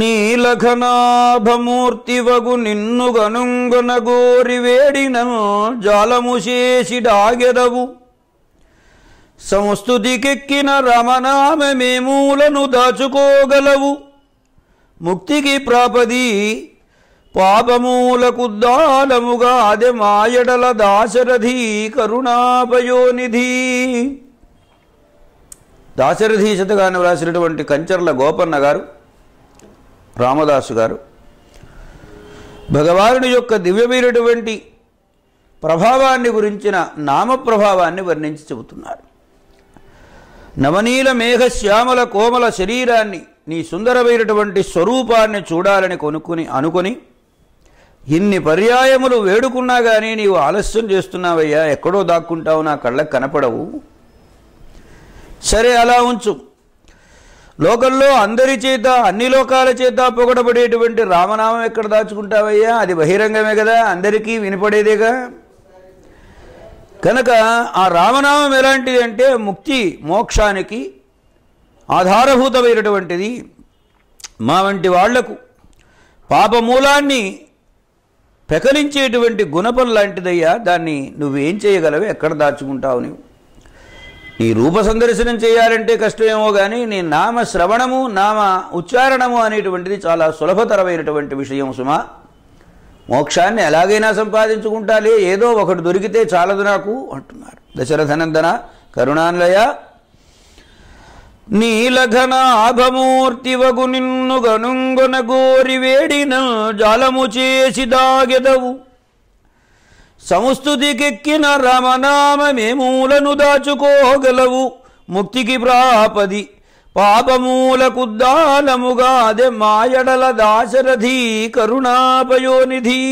నీలఘనాభమూర్తివగు నిన్ను గోరి వేడిన జాలము డాగెదవు సంస్థుతికెక్కిన రమణామె మేమూలను దాచుకోగలవు ముక్తికి ప్రాపది పాపమూలకు దానముగా అది మాయడల దాశరథి కరుణాపయోనిధి దాశరథి శతగాన్ని వ్రాసినటువంటి కంచర్ల గోపన్న గారు రామదాసు గారు భగవానుడి యొక్క దివ్యమైనటువంటి ప్రభావాన్ని గురించిన నామప్రభావాన్ని వర్ణించి చెబుతున్నారు నవనీల మేఘశ్యామల కోమల శరీరాన్ని నీ సుందరమైనటువంటి స్వరూపాన్ని చూడాలని కొనుక్కుని అనుకుని ఇన్ని పర్యాయములు వేడుకున్నా కానీ నీవు ఆలస్యం చేస్తున్నావయ్యా ఎక్కడో దాక్కుంటావు నా కళ్ళకు కనపడవు సరే అలా ఉంచు లోకల్లో అందరి చేత అన్ని లోకాల చేత పొగడబడేటువంటి రామనామం ఎక్కడ దాచుకుంటావయ్యా అది బహిరంగమే కదా అందరికీ వినపడేదేగా కనుక ఆ రామనామం ఎలాంటిది అంటే ముక్తి మోక్షానికి ఆధారభూతమైనటువంటిది మా వంటి వాళ్లకు పాపమూలాన్ని పెకలించేటువంటి గుణపం లాంటిదయ్యా దాన్ని నువ్వేం చేయగలవు ఎక్కడ దాచుకుంటావు నువ్వు ఈ రూప సందర్శనం చేయాలంటే కష్టమేమో కానీ నీ నామ శ్రవణము నామ ఉచ్చారణము అనేటువంటిది చాలా సులభతరమైనటువంటి విషయం సుమా మోక్షాన్ని ఎలాగైనా సంపాదించుకుంటాలే ఏదో ఒకటి దొరికితే చాలదు నాకు అంటున్నారు దశరథనందన కరుణాన్లయ నీలఘనాభమూర్తి వగు నిన్ను గనుంగున గోరి వేడిన జాలము చేసి దాగెదవు సంస్థుతికెక్కిన రమనామమేమూలను దాచుకోగలవు ముక్తికి ప్రాపది పాపమూలకు దానముగాదె మాయడల దాశరథీ కరుణాపయోనిధి